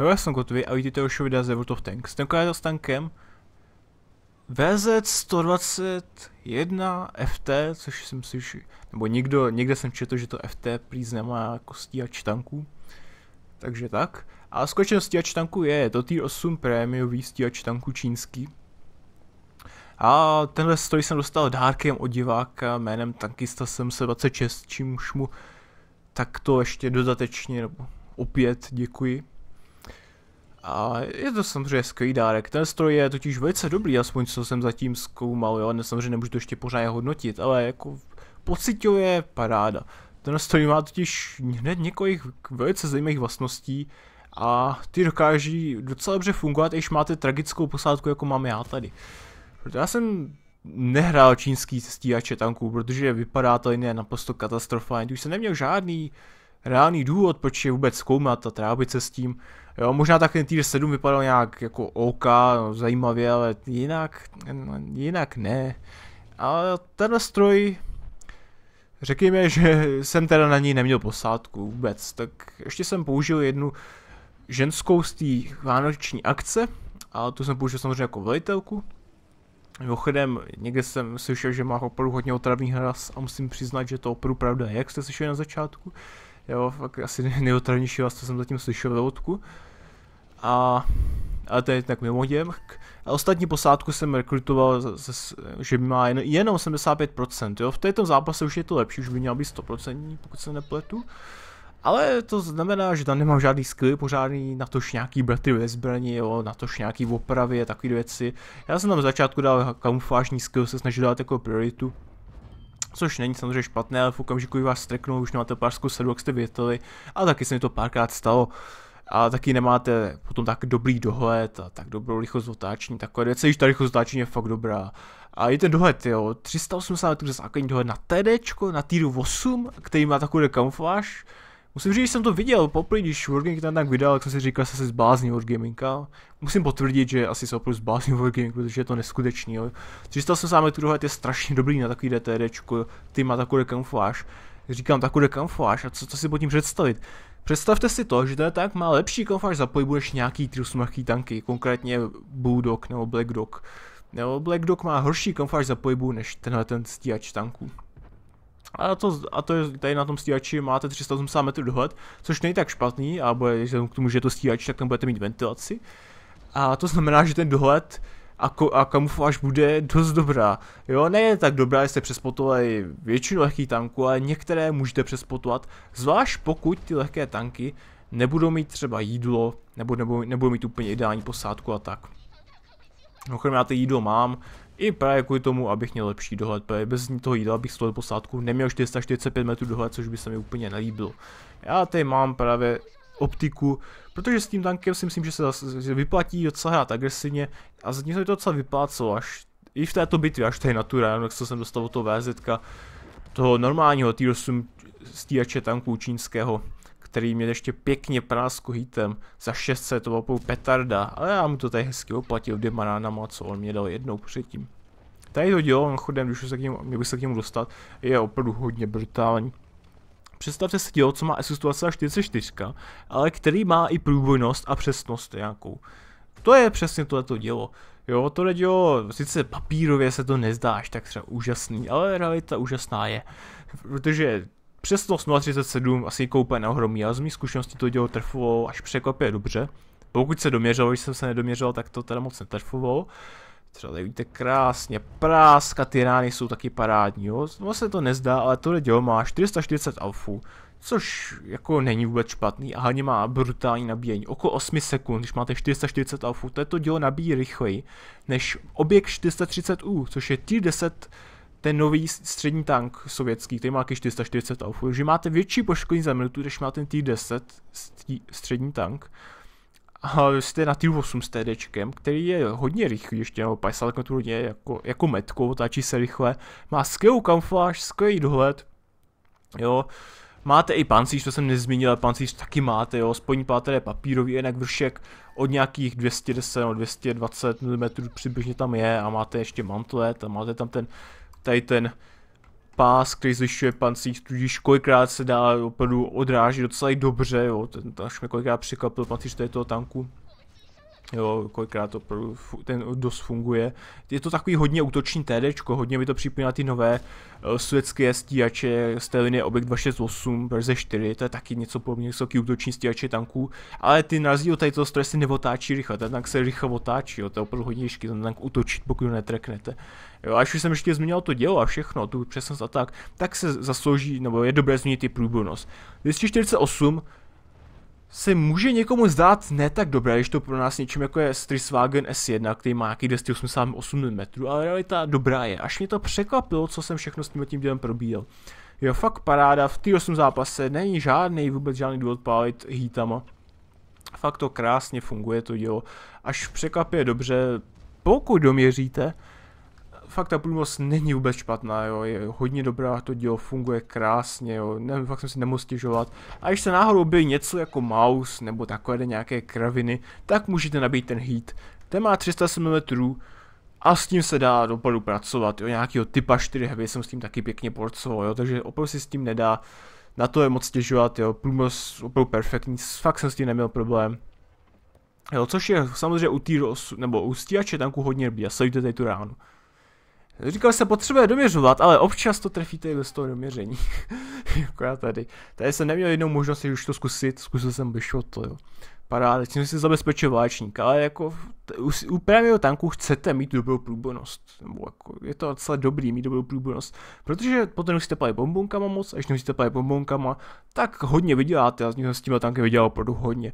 Hele, jsem gotový a vidíte už videa ze World of Tanks. Tenkrát s tankem VZ121 FT, což jsem si už, nebo někdo, někde jsem četl, že to FT prýz nemá jako stíhač tanků. Takže tak. A skutečně stíhač tanků je, to tier 8 prémiový stíhač tanků čínský. A tenhle story jsem dostal dárkem od diváka jménem Tankista 726, čímž mu takto ještě dodatečně, nebo opět děkuji. A je to samozřejmě skvělý dárek. Ten stroj je totiž velice dobrý, aspoň co jsem zatím zkoumal, jo. Ne, samozřejmě nemůžu to ještě pořádně hodnotit, ale jako pocitově paráda. Ten stroj má totiž hned několik velice zajímavých vlastností a ty dokáží docela dobře fungovat, když máte tragickou posádku, jako mám já tady. Protože já jsem nehrál čínský stíhače tanků, protože vypadá to jiné naprosto katastrofálně. Už jsem neměl žádný reálný důvod, proč je vůbec zkoumat a trávit se s tím. Jo, možná tak ten týr 7 vypadal nějak jako OK, no, zajímavě, ale jinak, no, jinak ne. Ale tenhle stroj, řekněme, že jsem teda na něj neměl posádku vůbec, tak ještě jsem použil jednu ženskou z té vánoční akce, a tu jsem použil samozřejmě jako velitelku. Mimochodem, někde jsem slyšel, že má opravdu hodně otravný hlas a musím přiznat, že to opravdu pravda je, jak jste slyšeli na začátku. Jo, fakt asi nejotravnější hlas, co jsem zatím slyšel ve lodku. A, a to je tak mimochodem. A ostatní posádku jsem rekrutoval, že má jen, jenom 75%, jo. V této zápase už je to lepší, už by měl být 100%, pokud se nepletu. Ale to znamená, že tam nemám žádný skill pořádný, na tož nějaký bratry ve zbraní, jo, na tož nějaký opravy a takové věci. Já jsem tam v začátku dal kamuflážní skill, se snažil dát jako prioritu. Což není samozřejmě špatné, ale v okamžiku, kdy vás streknou, už máte pár sedu, jak jste věteli. A taky se mi to párkrát stalo. Uh, a taky nemáte potom tak dobrý dohled a tak dobrou rychlost otáčení, takové věci, když ta rychlost otáčení je fakt dobrá. A i ten dohled, jo, 380 metrů za základní dohled na TD, na týru 8, který má takovou kamufláž. Musím říct, že jsem to viděl poprvé, když Wargaming ten tak vydal, tak jsem si říkal, že se zblázní Wargaminga. Musím potvrdit, že asi se opravdu zblázní Wargaming, protože je to neskutečný. Jo. 380 metrů dohled je strašně dobrý na takový TD, který má takovou kamufláž. Říkám takovou kamufláž a co, co si pod tím představit? Představte si to, že ten tank má lepší komfort, až zapojbuješ nějaký trusmachý tanky, konkrétně Bulldog nebo Black Dog. Nebo Black Dog má horší komfort až pohybu než tenhle ten stíhač tanků. A to, a to je, tady na tom stíhači máte 380 metrů dohled, což není tak špatný, a bude, k tomu, že je to stíhač, tak tam budete mít ventilaci. A to znamená, že ten dohled a, ko- a kamufláž bude dost dobrá. Jo, ne tak dobrá, jestli přespotovali většinu lehkých tanků, ale některé můžete přespotovat, zvlášť pokud ty lehké tanky nebudou mít třeba jídlo, nebo nebudou, nebudou mít úplně ideální posádku a tak. No, já to jídlo mám, i právě kvůli tomu, abych měl lepší dohled, protože bez toho jídla bych stolil posádku, neměl 445 metrů dohled, což by se mi úplně nelíbilo. Já tady mám právě optiku, protože s tím tankem si myslím, že se zase, že vyplatí docela hrát agresivně a zatím se mi to docela vyplácelo až i v této bitvě, až tady na tu ránu, jak jsem dostal od toho VZ, toho normálního T8 stíhače tanků čínského, který mě ještě pěkně prásku hitem za 600, to bylo petarda, ale já mu to tady hezky oplatil dvěma ránama, co on mě dal jednou předtím. Tady to dělo, chodem, když se k němu, měl bych se k němu dostat, je opravdu hodně brutální. Představte si dělo, co má SU-144, ale který má i průbojnost a přesnost nějakou. To je přesně tohleto dělo. Jo, tohle dělo, sice papírově se to nezdá, až tak třeba úžasný, ale realita úžasná je. Protože přesnost 0.37 asi koupé neohromí, ale z mých zkušeností to dělo trfovalo až překvapivě dobře. Pokud se doměřilo, když jsem se nedoměřil, tak to teda moc netrfovalo. Třeba tady vidíte krásně, práska, ty rány jsou taky parádní, jo. No se to nezdá, ale tohle dělo má 440 alfů, což jako není vůbec špatný a hlavně má brutální nabíjení. Oko 8 sekund, když máte 440 alfů, to je to dělo nabíjí rychleji než objekt 430U, což je t 10 ten nový střední tank sovětský, který má 440 alfů, takže máte větší poškození za minutu, než má ten T-10 střední tank jste na TU8 s TDčkem, který je hodně rychlý, ještě nebo 50 km jako, jako metko, otáčí se rychle, má skvělou kamufláž, skvělý dohled, jo, Máte i pancíř, to jsem nezmínil, ale pancíř taky máte, jo. Spodní páter je papírový, jinak vršek od nějakých 210 nebo 220 mm přibližně tam je a máte ještě mantlet a máte tam ten, tady ten pás, který zvyšuje pancíř, tudíž kolikrát se dá opravdu odrážet docela i dobře, jo. Ten, až mě kolikrát překvapil pancíř tohoto tanku. Jo, kolikrát to ten dost funguje. Je to takový hodně útoční TD, hodně mi to připomíná ty nové uh, světské stíhače z té linie Objekt 268 verze 4, to je taky něco podobně vysoký útoční stíhače tanků, ale ty na rozdíl tady toho stroje se neotáčí rychle, ten tank se rychle otáčí, jo, to je opravdu hodně těžký, ten tank utočit, pokud ho netreknete. Jo, až už jsem ještě změnil to dělo a všechno, tu přesnost a tak, tak se zaslouží, nebo je dobré změnit i průbojnost. 248 se může někomu zdát ne tak dobré, když to pro nás něčím jako je Striswagen S1, který má nějaký 288 mm, ale realita dobrá je. Až mě to překvapilo, co jsem všechno s tím tím dělem probíjel. Jo, fakt paráda, v té 8 zápase není žádný, vůbec žádný důvod pálit hítama. Fakt to krásně funguje to dílo, až překvapuje dobře, pokud doměříte, fakt ta průmoc není vůbec špatná, jo, je hodně dobrá, to dílo funguje krásně, jo, ne, fakt jsem si nemohl stěžovat. A když se náhodou objeví něco jako mouse nebo takové nějaké kraviny, tak můžete nabít ten heat. Ten má 300 mm a s tím se dá opravdu pracovat, jo, nějakýho typa 4 heavy jsem s tím taky pěkně porcoval, jo, takže opravdu si s tím nedá na to je moc stěžovat, jo, průmoc opravdu perfektní, fakt jsem s tím neměl problém. Jo, což je samozřejmě u týru, nebo u stíhače tanku hodně rbí, a sledujte tady tu ránu. Říkal se potřebuje doměřovat, ale občas to trefíte i bez toho doměření. jako já tady. Tady jsem neměl jinou možnost, už to zkusit, zkusil jsem bych to, jo paráda, tím si zabezpečil válečník, ale jako u, u tanku chcete mít dobrou průbojnost, nebo jako je to docela dobrý mít dobrou průbojnost, protože potom musíte palit bombonkama moc, a když musíte palit bombonkama, tak hodně vyděláte, a s tím tanky vydělal opravdu hodně.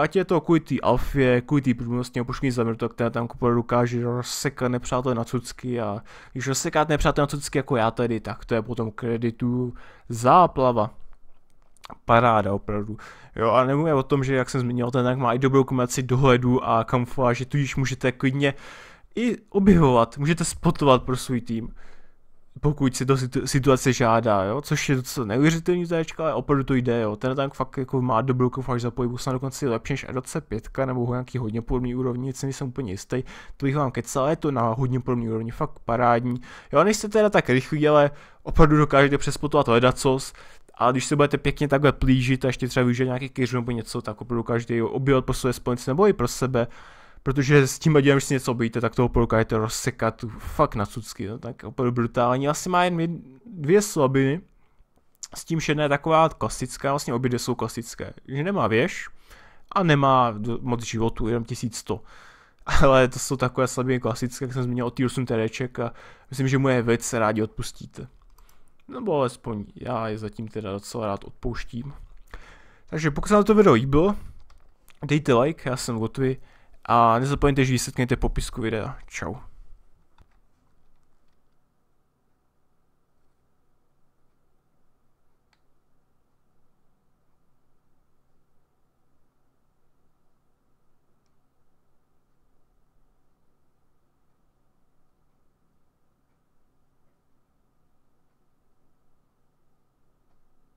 Ať je to kvůli té alfě, kvůli té průbojnosti nebo poškodní zaměr, tak ten tank opravdu dokáže rozsekat nepřátelé na cucky a když rozsekáte nepřátelé na cucky jako já tady, tak to je potom kreditu záplava paráda opravdu. Jo, a nemluvím o tom, že jak jsem zmínil, ten tak má i dobrou kombinaci dohledu a kamufláže, tudíž můžete klidně i objevovat, můžete spotovat pro svůj tým pokud si to situace žádá, jo? což je docela neuvěřitelný záčka, ale opravdu to jde, jo. Ten tank fakt jako má dobrou kofáž za pohybu, snad dokonce je lepší než RC 5 nebo nějaký hodně podobný úrovni, nic nejsem úplně jistý, to bych vám kecal, ale je to na hodně podobný úrovni, fakt parádní. Jo, nejste teda tak rychlí, ale opravdu dokážete přespotovat ledacos, a když se budete pěkně takhle plížit a ještě třeba využít nějaký keř nebo něco, tak opravdu každý objel pro své spojence nebo i pro sebe, Protože s tím dělám, že si něco objíte, tak toho poluka to rozsekat fakt na cucky, no, tak opravdu brutální. Asi má jen dvě slabiny, s tím, že jedna je taková klasická, vlastně obě dvě jsou klasické, že nemá věž a nemá moc životu, jenom 1100. Ale to jsou takové slabiny klasické, jak jsem zmínil, od t 8 tereček a myslím, že mu je velice rádi odpustíte. Nebo alespoň já je zatím teda docela rád odpouštím. Takže pokud se vám to video líbilo, dejte like, já jsem gotový a nezapomeňte, že vysvětkněte popisku videa. Čau.